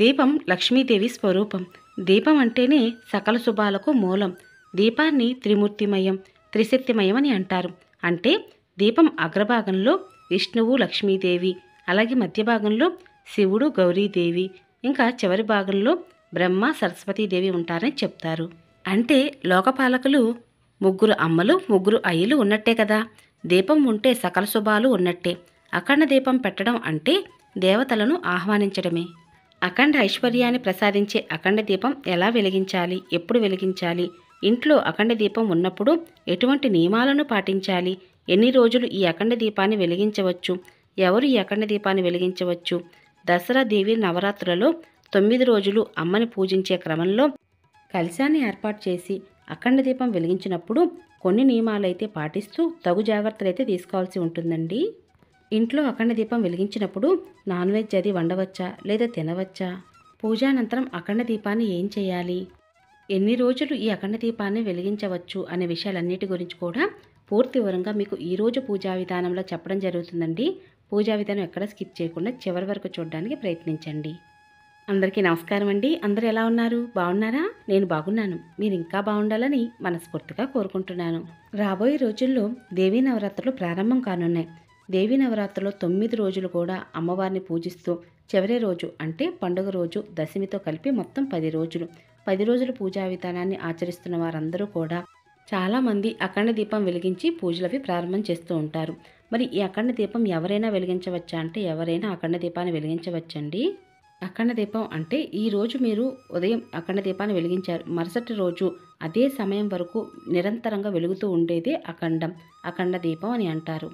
దీపం లక్ష్మీదేవి స్వరూపం దీపం అంటేనే సకల శుభాలకు మూలం దీపాన్ని త్రిమూర్తిమయం త్రిశక్తిమయం అని అంటారు అంటే దీపం అగ్రభాగంలో విష్ణువు లక్ష్మీదేవి అలాగే మధ్య భాగంలో శివుడు గౌరీదేవి ఇంకా చివరి భాగంలో బ్రహ్మ సరస్వతీదేవి ఉంటారని చెప్తారు అంటే లోకపాలకులు ముగ్గురు అమ్మలు ముగ్గురు అయ్యలు ఉన్నట్టే కదా దీపం ఉంటే సకల శుభాలు ఉన్నట్టే అఖండ దీపం పెట్టడం అంటే దేవతలను ఆహ్వానించడమే అఖండ ఐశ్వర్యాన్ని ప్రసాదించే అఖండ దీపం ఎలా వెలిగించాలి ఎప్పుడు వెలిగించాలి ఇంట్లో అఖండ దీపం ఉన్నప్పుడు ఎటువంటి నియమాలను పాటించాలి ఎన్ని రోజులు ఈ అఖండ దీపాన్ని వెలిగించవచ్చు ఎవరు ఈ అఖండ దీపాన్ని వెలిగించవచ్చు దసరా దేవి నవరాత్రులలో తొమ్మిది రోజులు అమ్మని పూజించే క్రమంలో కలశాన్ని ఏర్పాటు చేసి అఖండ దీపం వెలిగించినప్పుడు కొన్ని నియమాలైతే పాటిస్తూ తగు జాగ్రత్తలైతే తీసుకోవాల్సి ఉంటుందండి ఇంట్లో అఖండ దీపం వెలిగించినప్పుడు నాన్ వెజ్ అది వండవచ్చా లేదా తినవచ్చా పూజానంతరం అఖండ దీపాన్ని ఏం చేయాలి ఎన్ని రోజులు ఈ అఖండ దీపాన్ని వెలిగించవచ్చు అనే విషయాలన్నిటి గురించి కూడా పూర్తి వివరంగా మీకు ఈరోజు పూజా విధానంలో చెప్పడం జరుగుతుందండి పూజా విధానం ఎక్కడ స్కిప్ చేయకుండా చివరి వరకు చూడడానికి ప్రయత్నించండి అందరికీ నమస్కారం అండి అందరు ఎలా ఉన్నారు బాగున్నారా నేను బాగున్నాను మీరు ఇంకా బాగుండాలని మనస్ఫూర్తిగా కోరుకుంటున్నాను రాబోయే రోజుల్లో దేవీ నవరాత్రులు ప్రారంభం కానున్నాయి దేవీ నవరాత్రిలో తొమ్మిది రోజులు కూడా అమ్మవారిని పూజిస్తూ చివరి రోజు అంటే పండుగ రోజు దశమితో కలిపి మొత్తం పది రోజులు పది రోజుల పూజా విధానాన్ని ఆచరిస్తున్న వారందరూ కూడా చాలామంది అఖండ దీపం వెలిగించి పూజలవి ప్రారంభం చేస్తూ ఉంటారు మరి ఈ అఖండ దీపం ఎవరైనా వెలిగించవచ్చా అంటే ఎవరైనా అఖండ దీపాన్ని వెలిగించవచ్చండి అఖండ దీపం అంటే ఈ రోజు మీరు ఉదయం అఖండ దీపాన్ని వెలిగించారు మరుసటి రోజు అదే సమయం వరకు నిరంతరంగా వెలుగుతూ ఉండేదే అఖండం అఖండ దీపం అని అంటారు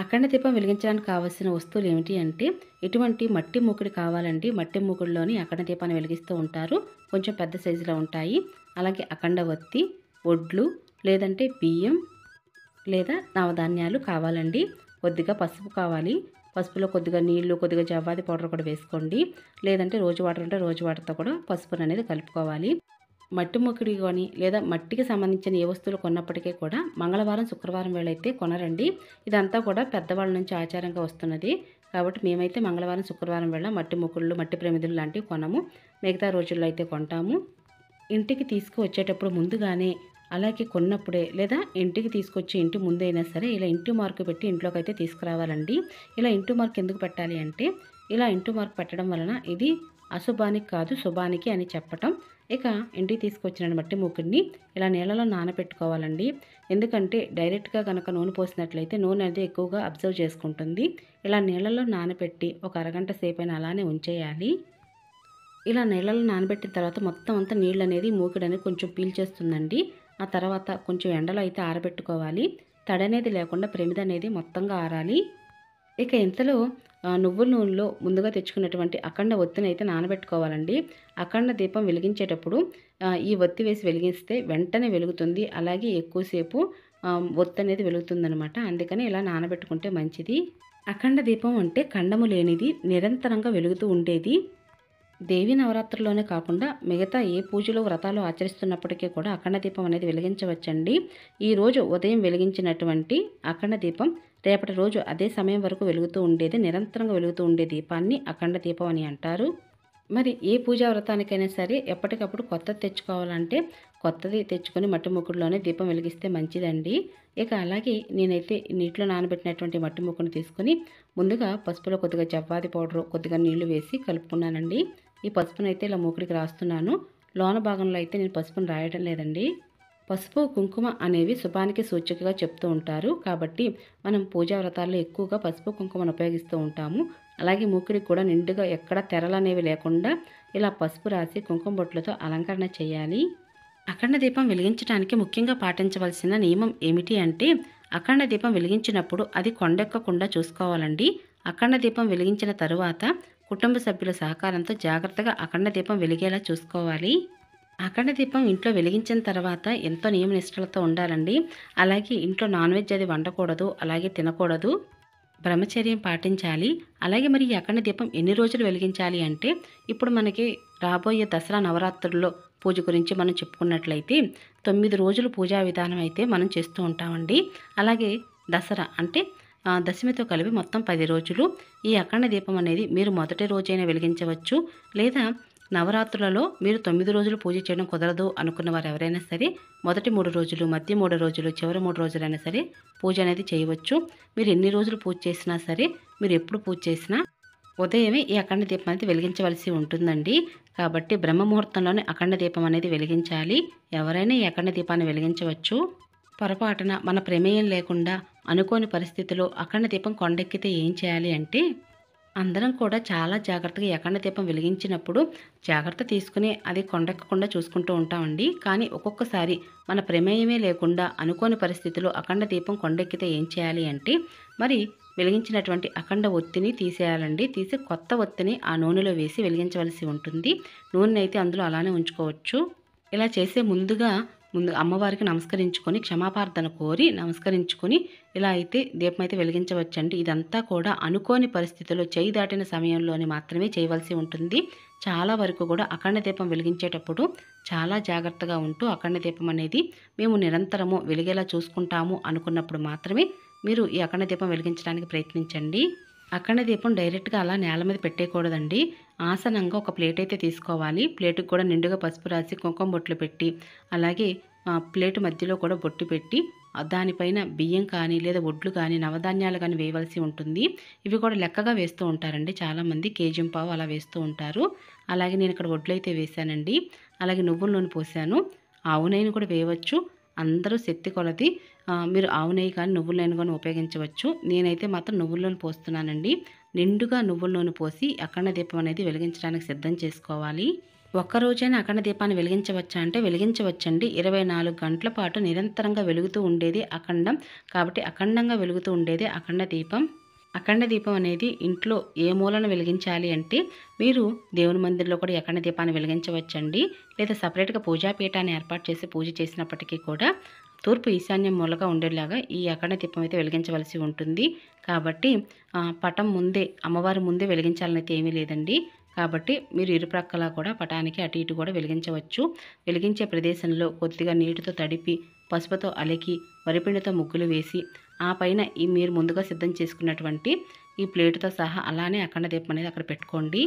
అఖండ దీపం వెలిగించడానికి కావాల్సిన వస్తువులు ఏమిటి అంటే ఎటువంటి మట్టి మూకుడు కావాలండి మట్టి మూకుడులోని అఖండ దీపాన్ని వెలిగిస్తూ ఉంటారు కొంచెం పెద్ద సైజులో ఉంటాయి అలాగే అఖండ వత్తి ఒడ్లు లేదంటే బియ్యం లేదా నవధాన్యాలు కావాలండి కొద్దిగా పసుపు కావాలి పసుపులో కొద్దిగా నీళ్లు కొద్దిగా జవ్వాది పౌడర్ కూడా వేసుకోండి లేదంటే రోజు వాటర్ ఉంటే రోజు వాటర్తో కూడా పసుపుని అనేది కలుపుకోవాలి మట్టి ముకిడి కానీ లేదా మట్టికి సంబంధించిన ఏ వస్తువులు కొన్నప్పటికీ కూడా మంగళవారం శుక్రవారం వేళైతే కొనరండి ఇదంతా కూడా పెద్దవాళ్ళ నుంచి ఆచారంగా వస్తున్నది కాబట్టి మేమైతే మంగళవారం శుక్రవారం వేళ మట్టి ముకుళ్ళు మట్టి ప్రమిదులు లాంటివి కొనము మిగతా రోజుల్లో అయితే కొంటాము ఇంటికి తీసుకువచ్చేటప్పుడు ముందుగానే అలాగే కొన్నప్పుడే లేదా ఇంటికి తీసుకొచ్చి ఇంటి ముందైనా సరే ఇలా ఇంటి మార్కు పెట్టి ఇంట్లోకి అయితే తీసుకురావాలండి ఇలా ఇంటి మార్క్ ఎందుకు పెట్టాలి అంటే ఇలా ఇంటి మార్క్ పెట్టడం వలన ఇది అశుభానికి కాదు శుభానికి అని చెప్పటం ఇక ఇంటికి తీసుకొచ్చిన బట్టి మూకుడిని ఇలా నీళ్ళలో నానబెట్టుకోవాలండి ఎందుకంటే డైరెక్ట్గా కనుక నూనె పోసినట్లయితే నూనె అనేది ఎక్కువగా అబ్జర్వ్ చేసుకుంటుంది ఇలా నీళ్ళలో నానబెట్టి ఒక అరగంట సేపైనా అలానే ఉంచేయాలి ఇలా నీళ్ళలో నానబెట్టిన తర్వాత మొత్తం అంతా నీళ్ళు అనేది మూకిడని కొంచెం పీల్చేస్తుందండి ఆ తర్వాత కొంచెం ఎండలో అయితే ఆరబెట్టుకోవాలి తడనేది అనేది లేకుండా ప్రమిద అనేది మొత్తంగా ఆరాలి ఇక ఇంతలో నువ్వుల నూనెలో ముందుగా తెచ్చుకున్నటువంటి అఖండ ఒత్తిని అయితే నానబెట్టుకోవాలండి అఖండ దీపం వెలిగించేటప్పుడు ఈ ఒత్తి వేసి వెలిగిస్తే వెంటనే వెలుగుతుంది అలాగే ఎక్కువసేపు ఒత్తి అనేది వెలుగుతుందనమాట అందుకని ఇలా నానబెట్టుకుంటే మంచిది అఖండ దీపం అంటే ఖండము లేనిది నిరంతరంగా వెలుగుతూ ఉండేది దేవి నవరాత్రుల్లోనే కాకుండా మిగతా ఏ పూజలు వ్రతాలు ఆచరిస్తున్నప్పటికీ కూడా అఖండ దీపం అనేది వెలిగించవచ్చండి ఈరోజు ఉదయం వెలిగించినటువంటి అఖండ దీపం రేపటి రోజు అదే సమయం వరకు వెలుగుతూ ఉండేది నిరంతరంగా వెలుగుతూ ఉండే దీపాన్ని అఖండ దీపం అని అంటారు మరి ఏ పూజా వ్రతానికైనా సరే ఎప్పటికప్పుడు కొత్తది తెచ్చుకోవాలంటే కొత్తది తెచ్చుకొని మట్టి ముక్కుడులోనే దీపం వెలిగిస్తే మంచిదండి ఇక అలాగే నేనైతే నీటిలో నానబెట్టినటువంటి మట్టి ముక్కును తీసుకొని ముందుగా పసుపులో కొద్దిగా చపాతి పౌడరు కొద్దిగా నీళ్లు వేసి కలుపుకున్నానండి ఈ పసుపునైతే ఇలా మూకుడికి రాస్తున్నాను లోన భాగంలో అయితే నేను పసుపును రాయడం లేదండి పసుపు కుంకుమ అనేవి శుభానికి సూచికగా చెప్తూ ఉంటారు కాబట్టి మనం పూజా వ్రతాల్లో ఎక్కువగా పసుపు కుంకుమను ఉపయోగిస్తూ ఉంటాము అలాగే మూకుడికి కూడా నిండుగా ఎక్కడ తెరలు అనేవి లేకుండా ఇలా పసుపు రాసి కుంకుమ బొట్లతో అలంకరణ చేయాలి అఖండ దీపం వెలిగించడానికి ముఖ్యంగా పాటించవలసిన నియమం ఏమిటి అంటే అఖండ దీపం వెలిగించినప్పుడు అది కొండెక్కకుండా చూసుకోవాలండి అఖండ దీపం వెలిగించిన తరువాత కుటుంబ సభ్యుల సహకారంతో జాగ్రత్తగా అఖండ దీపం వెలిగేలా చూసుకోవాలి అఖండ దీపం ఇంట్లో వెలిగించిన తర్వాత ఎంతో నియమ నిష్ఠలతో ఉండాలండి అలాగే ఇంట్లో నాన్ వెజ్ అది వండకూడదు అలాగే తినకూడదు బ్రహ్మచర్యం పాటించాలి అలాగే మరి ఈ అఖండ దీపం ఎన్ని రోజులు వెలిగించాలి అంటే ఇప్పుడు మనకి రాబోయే దసరా నవరాత్రుల్లో పూజ గురించి మనం చెప్పుకున్నట్లయితే తొమ్మిది రోజులు పూజా విధానం అయితే మనం చేస్తూ ఉంటామండి అలాగే దసరా అంటే దశమితో కలిపి మొత్తం పది రోజులు ఈ అఖండ దీపం అనేది మీరు మొదటి రోజైనా వెలిగించవచ్చు లేదా నవరాత్రులలో మీరు తొమ్మిది రోజులు పూజ చేయడం కుదరదు అనుకున్న వారు ఎవరైనా సరే మొదటి మూడు రోజులు మధ్య మూడు రోజులు చివరి మూడు రోజులైనా సరే పూజ అనేది చేయవచ్చు మీరు ఎన్ని రోజులు పూజ చేసినా సరే మీరు ఎప్పుడు పూజ చేసినా ఉదయమే ఈ అఖండ దీపం అనేది వెలిగించవలసి ఉంటుందండి కాబట్టి బ్రహ్మ ముహూర్తంలోనే అఖండ దీపం అనేది వెలిగించాలి ఎవరైనా ఈ అఖండ దీపాన్ని వెలిగించవచ్చు పొరపాటున మన ప్రమేయం లేకుండా అనుకోని పరిస్థితిలో అఖండ దీపం కొండెక్కితే ఏం చేయాలి అంటే అందరం కూడా చాలా జాగ్రత్తగా ఎక్కడ దీపం వెలిగించినప్పుడు జాగ్రత్త తీసుకుని అది కొండెక్కకుండా చూసుకుంటూ ఉంటామండి కానీ ఒక్కొక్కసారి మన ప్రమేయమే లేకుండా అనుకోని పరిస్థితిలో అఖండ దీపం కొండెక్కితే ఏం చేయాలి అంటే మరి వెలిగించినటువంటి అఖండ ఒత్తిని తీసేయాలండి తీసి కొత్త ఒత్తిని ఆ నూనెలో వేసి వెలిగించవలసి ఉంటుంది నూనె అయితే అందులో అలానే ఉంచుకోవచ్చు ఇలా చేసే ముందుగా ముందు అమ్మవారికి నమస్కరించుకొని క్షమాపార్థన కోరి నమస్కరించుకొని ఇలా అయితే దీపం అయితే వెలిగించవచ్చండి ఇదంతా కూడా అనుకోని పరిస్థితుల్లో చేయి దాటిన సమయంలోనే మాత్రమే చేయవలసి ఉంటుంది చాలా వరకు కూడా అఖండ దీపం వెలిగించేటప్పుడు చాలా జాగ్రత్తగా ఉంటూ అఖండ దీపం అనేది మేము నిరంతరము వెలిగేలా చూసుకుంటాము అనుకున్నప్పుడు మాత్రమే మీరు ఈ అఖండ దీపం వెలిగించడానికి ప్రయత్నించండి అఖండ దీపం డైరెక్ట్గా అలా నేల మీద పెట్టేయకూడదండి ఆసనంగా ఒక ప్లేట్ అయితే తీసుకోవాలి ప్లేట్కి కూడా నిండుగా పసుపు రాసి కుంకుమ బొట్లు పెట్టి అలాగే ప్లేట్ మధ్యలో కూడా బొట్టు పెట్టి దానిపైన బియ్యం కానీ లేదా ఒడ్లు కానీ నవధాన్యాలు కానీ వేయవలసి ఉంటుంది ఇవి కూడా లెక్కగా వేస్తూ ఉంటారండి చాలామంది కేజీం పావు అలా వేస్తూ ఉంటారు అలాగే నేను ఇక్కడ ఒడ్లు అయితే వేశానండి అలాగే నువ్వుల నూనె పోసాను ఆవు నెయ్యిని కూడా వేయవచ్చు అందరూ శక్తి కొలది మీరు ఆవు నెయ్యి కానీ నువ్వుల నూనె కానీ ఉపయోగించవచ్చు నేనైతే మాత్రం నువ్వుల నూనె పోస్తున్నానండి నిండుగా నువ్వుల నూనె పోసి అఖండ దీపం అనేది వెలిగించడానికి సిద్ధం చేసుకోవాలి ఒక్కరోజైనా అఖండ దీపాన్ని వెలిగించవచ్చా అంటే వెలిగించవచ్చండి ఇరవై నాలుగు గంటల పాటు నిరంతరంగా వెలుగుతూ ఉండేది అఖండం కాబట్టి అఖండంగా వెలుగుతూ ఉండేది అఖండ దీపం అఖండ దీపం అనేది ఇంట్లో ఏ మూలను వెలిగించాలి అంటే మీరు దేవుని మందిర్లో కూడా అఖండ దీపాన్ని వెలిగించవచ్చండి లేదా సపరేట్గా పూజాపీఠాన్ని ఏర్పాటు చేసి పూజ చేసినప్పటికీ కూడా తూర్పు ఈశాన్యం మూలగా ఉండేలాగా ఈ అఖండ దీపం అయితే వెలిగించవలసి ఉంటుంది కాబట్టి పటం ముందే అమ్మవారి ముందే వెలిగించాలనైతే ఏమీ లేదండి కాబట్టి మీరు ఇరుప్రక్కల కూడా పటానికి అటు ఇటు కూడా వెలిగించవచ్చు వెలిగించే ప్రదేశంలో కొద్దిగా నీటితో తడిపి పసుపుతో అలికి వరిపిండితో ముగ్గులు వేసి ఆ పైన ఈ మీరు ముందుగా సిద్ధం చేసుకున్నటువంటి ఈ ప్లేటుతో సహా అలానే అఖండ దీపం అనేది అక్కడ పెట్టుకోండి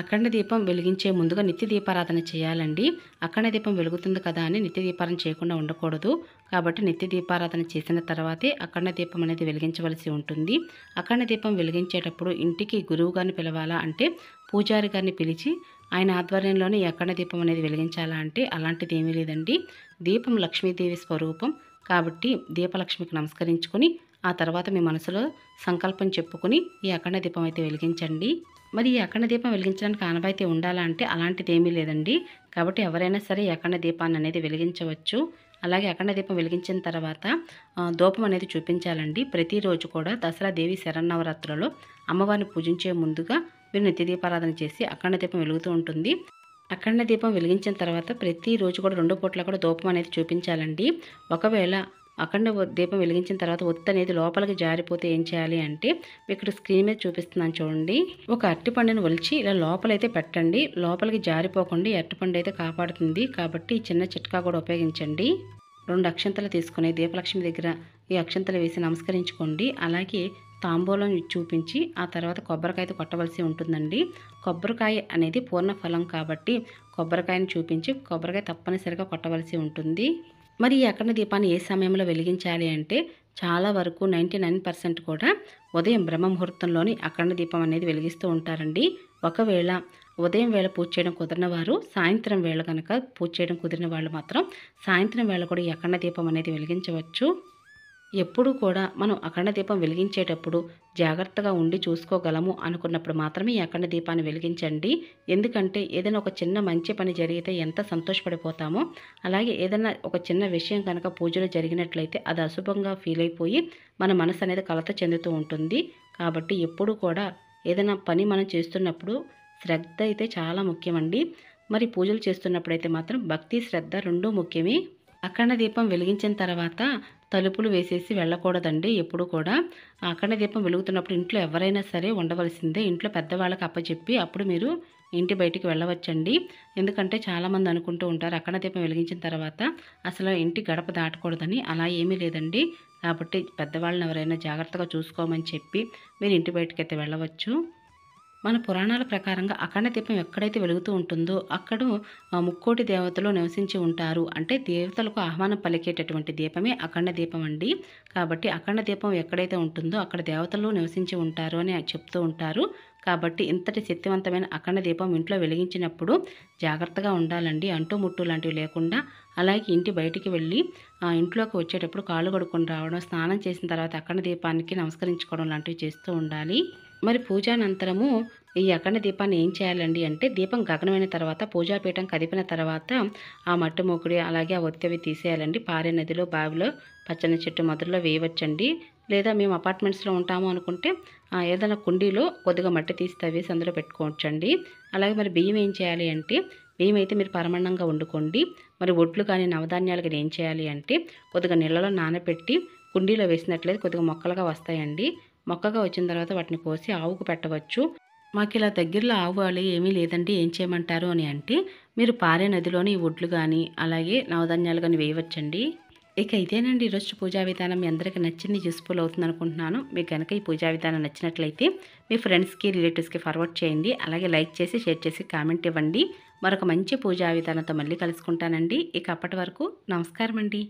అఖండ దీపం వెలిగించే ముందుగా నిత్య దీపారాధన చేయాలండి అఖండ దీపం వెలుగుతుంది కదా అని నిత్య దీపారం చేయకుండా ఉండకూడదు కాబట్టి నిత్య దీపారాధన చేసిన తర్వాతే అఖండ దీపం అనేది వెలిగించవలసి ఉంటుంది అఖండ దీపం వెలిగించేటప్పుడు ఇంటికి గురువు గారిని పిలవాలా అంటే పూజారి గారిని పిలిచి ఆయన ఆధ్వర్యంలోనే అఖండ దీపం అనేది వెలిగించాలా అంటే అలాంటిది ఏమీ లేదండి దీపం లక్ష్మీదేవి స్వరూపం కాబట్టి దీపలక్ష్మికి నమస్కరించుకొని ఆ తర్వాత మీ మనసులో సంకల్పం చెప్పుకుని ఈ అఖండ దీపం అయితే వెలిగించండి మరి ఈ అఖండ దీపం వెలిగించడానికి ఆనవాయితీ ఉండాలంటే అలాంటిది ఏమీ లేదండి కాబట్టి ఎవరైనా సరే ఈ అఖండ దీపాన్ని అనేది వెలిగించవచ్చు అలాగే అఖండ దీపం వెలిగించిన తర్వాత దూపం అనేది చూపించాలండి ప్రతిరోజు కూడా దసరా దేవి శరణవరాత్రులలో అమ్మవారిని పూజించే ముందుగా మీరు నిత్య దీపారాధన చేసి అఖండ దీపం వెలుగుతూ ఉంటుంది అఖండ దీపం వెలిగించిన తర్వాత ప్రతిరోజు కూడా రెండు పూట్ల కూడా దూపం అనేది చూపించాలండి ఒకవేళ అక్కడ దీపం వెలిగించిన తర్వాత ఒత్తి అనేది లోపలికి జారిపోతే ఏం చేయాలి అంటే ఇక్కడ స్క్రీన్ మీద చూపిస్తున్నాను చూడండి ఒక అరటిపండుని ఒలిచి ఇలా లోపలైతే పెట్టండి లోపలికి జారిపోకుండా అరటిపండు అయితే కాపాడుతుంది కాబట్టి ఈ చిన్న చిట్కా కూడా ఉపయోగించండి రెండు అక్షంతలు తీసుకుని దీపలక్ష్మి దగ్గర ఈ అక్షంతలు వేసి నమస్కరించుకోండి అలాగే తాంబూలం చూపించి ఆ తర్వాత కొబ్బరికాయతో కొట్టవలసి ఉంటుందండి కొబ్బరికాయ అనేది పూర్ణ ఫలం కాబట్టి కొబ్బరికాయని చూపించి కొబ్బరికాయ తప్పనిసరిగా కొట్టవలసి ఉంటుంది మరి ఈ అఖండ దీపాన్ని ఏ సమయంలో వెలిగించాలి అంటే చాలా వరకు నైంటీ నైన్ పర్సెంట్ కూడా ఉదయం బ్రహ్మముహూర్తంలోని అఖండ దీపం అనేది వెలిగిస్తూ ఉంటారండి ఒకవేళ ఉదయం వేళ పూజ చేయడం కుదిరిన వారు సాయంత్రం వేళ కనుక పూజ చేయడం కుదిరిన వాళ్ళు మాత్రం సాయంత్రం వేళ కూడా ఈ అఖండ దీపం అనేది వెలిగించవచ్చు ఎప్పుడూ కూడా మనం అఖండ దీపం వెలిగించేటప్పుడు జాగ్రత్తగా ఉండి చూసుకోగలము అనుకున్నప్పుడు మాత్రమే ఈ అఖండ దీపాన్ని వెలిగించండి ఎందుకంటే ఏదైనా ఒక చిన్న మంచి పని జరిగితే ఎంత సంతోషపడిపోతామో అలాగే ఏదైనా ఒక చిన్న విషయం కనుక పూజలు జరిగినట్లయితే అది అశుభంగా ఫీల్ అయిపోయి మన మనసు అనేది కలత చెందుతూ ఉంటుంది కాబట్టి ఎప్పుడు కూడా ఏదైనా పని మనం చేస్తున్నప్పుడు శ్రద్ధ అయితే చాలా ముఖ్యమండి మరి పూజలు చేస్తున్నప్పుడైతే మాత్రం భక్తి శ్రద్ధ రెండూ ముఖ్యమే అఖండ దీపం వెలిగించిన తర్వాత తలుపులు వేసేసి వెళ్ళకూడదండి ఎప్పుడు కూడా అక్కడ దీపం వెలుగుతున్నప్పుడు ఇంట్లో ఎవరైనా సరే ఉండవలసిందే ఇంట్లో పెద్దవాళ్ళకి అప్పచెప్పి అప్పుడు మీరు ఇంటి బయటికి వెళ్ళవచ్చండి ఎందుకంటే చాలామంది అనుకుంటూ ఉంటారు అక్కడ దీపం వెలిగించిన తర్వాత అసలు ఇంటి గడప దాటకూడదని అలా ఏమీ లేదండి కాబట్టి పెద్దవాళ్ళని ఎవరైనా జాగ్రత్తగా చూసుకోమని చెప్పి మీరు ఇంటి బయటకైతే వెళ్ళవచ్చు మన పురాణాల ప్రకారంగా అఖండ దీపం ఎక్కడైతే వెలుగుతూ ఉంటుందో అక్కడ ముక్కోటి దేవతలు నివసించి ఉంటారు అంటే దేవతలకు ఆహ్వానం పలికేటటువంటి దీపమే అఖండ దీపం అండి కాబట్టి అఖండ దీపం ఎక్కడైతే ఉంటుందో అక్కడ దేవతలు నివసించి ఉంటారు అని చెప్తూ ఉంటారు కాబట్టి ఇంతటి శక్తివంతమైన అఖండ దీపం ఇంట్లో వెలిగించినప్పుడు జాగ్రత్తగా ఉండాలండి అంటు ముట్టు లాంటివి లేకుండా అలాగే ఇంటి బయటికి వెళ్ళి ఇంట్లోకి వచ్చేటప్పుడు కాళ్ళు కడుక్కొని రావడం స్నానం చేసిన తర్వాత అఖండ దీపానికి నమస్కరించుకోవడం లాంటివి చేస్తూ ఉండాలి మరి పూజానంతరము ఈ అఖండ దీపాన్ని ఏం చేయాలండి అంటే దీపం గగనమైన తర్వాత పూజాపీఠం కదిపిన తర్వాత ఆ మట్టు మొక్కుడి అలాగే ఆ ఒత్తివి తీసేయాలండి పారే నదిలో బావిలో పచ్చని చెట్టు మొదట్లో వేయవచ్చండి లేదా మేము అపార్ట్మెంట్స్లో ఉంటాము అనుకుంటే ఏదైనా కుండీలో కొద్దిగా మట్టి తీసి తవ్వేసి అందులో పెట్టుకోవచ్చండి అలాగే మరి బియ్యం ఏం చేయాలి అంటే బియ్యం అయితే మీరు పరమాణంగా వండుకోండి మరి ఒట్లు కానీ నవధాన్యాలు కానీ ఏం చేయాలి అంటే కొద్దిగా నీళ్ళలో నానబెట్టి కుండీలో వేసినట్లయితే కొద్దిగా మొక్కలుగా వస్తాయండి మొక్కగా వచ్చిన తర్వాత వాటిని కోసి ఆవుకు పెట్టవచ్చు మాకు ఇలా దగ్గరలో ఆవు వాళ్ళు ఏమీ లేదండి ఏం చేయమంటారు అని అంటే మీరు పారే నదిలోని ఈ ఒడ్లు కానీ అలాగే నవధాన్యాలు కానీ వేయవచ్చండి ఇక ఇదేనండి ఈరోజు పూజా విధానం మీ అందరికీ నచ్చింది యూస్ఫుల్ అవుతుంది అనుకుంటున్నాను మీకు కనుక ఈ పూజా విధానం నచ్చినట్లయితే మీ ఫ్రెండ్స్కి రిలేటివ్స్కి ఫార్వర్డ్ చేయండి అలాగే లైక్ చేసి షేర్ చేసి కామెంట్ ఇవ్వండి మరొక మంచి పూజా విధానంతో మళ్ళీ కలుసుకుంటానండి ఇక అప్పటి వరకు నమస్కారం అండి